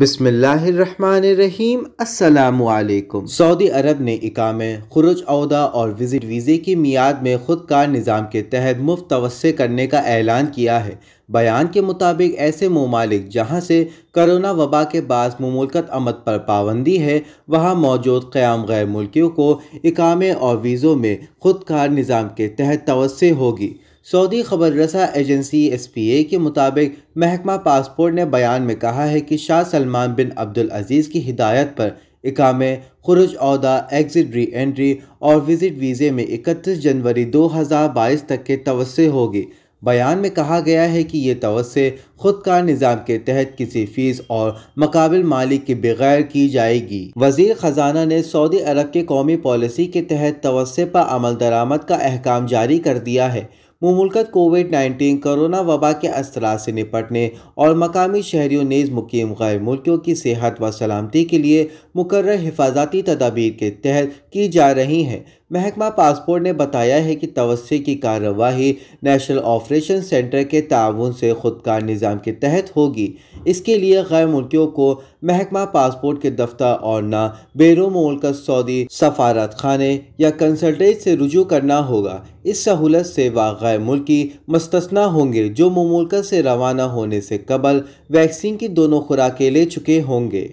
बिसमीम असलकुम सऊदी अरब ने इकामे खुरुज अहदा और विजिट वीज़े की मियाद में खुद का निज़ाम के तहत मुफ्त तवस्े करने का ऐलान किया है बयान के मुताबिक ऐसे ममालिक जहाँ से करोना वबा के बाद ममलकत आमद पर पाबंदी है वहाँ मौजूद क़्याम गैर मुल्कियों को इकामे और वीज़ों में खुद निज़ाम के तहत तवस्े होगी सऊदी खबर रसा एजेंसी एस पी ए के मुताबिक महकमा पासपोर्ट ने बयान में कहा है कि शाह सलमान बिन अब्दुल अजीज़ की हिदायत पर इकामे खरुज अहदा एग्ज़िट री एंट्री और विज़िट वीज़े में इकतीस जनवरी दो हज़ार बाईस तक के तवसे होगी बयान में कहा गया है कि ये तवसे खुदकार निज़ाम के तहत किसी फीस और मकाबिल मालिक के बगैर की जाएगी वजीर ख़जाना ने सऊदी अरब के कौमी पॉलिसी के तहत तवसे पर अमल दरामद का अहकाम जारी कर दिया है मुमलकत कोविड नाइन्टीन कोरोना वबा के असरा से निपटने और मकामी शहरीों ने मुकीम गैर मुल्कियों की सेहत व सलामती के लिए मुकर हिफाजती तदाबीर के तहत की जा रही हैं महकमा पासपोर्ट ने बताया है कि तवस्े की कार्रवाई नेशनल ऑपरेशन सेंटर के ताउन से खुदकार निज़ाम के तहत होगी इसके लिए गैर मुल्कियों को महकमा पासपोर्ट के दफ्तर और ना बैरूम का सऊदी सफारत खाने या कंसल्टेट से रुजू करना होगा इस सहूलत से वाकई मुल्की मस्तना होंगे जो ममूलकत से रवाना होने से कबल वैक्सीन की दोनों खुराकें ले चुके होंगे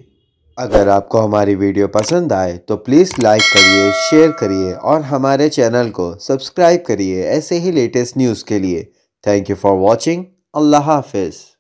अगर आपको हमारी वीडियो पसंद आए तो प्लीज़ लाइक करिए शेयर करिए और हमारे चैनल को सब्सक्राइब करिए ऐसे ही लेटेस्ट न्यूज़ के लिए थैंक यू फॉर वॉचिंग अल्लाह हाफिज़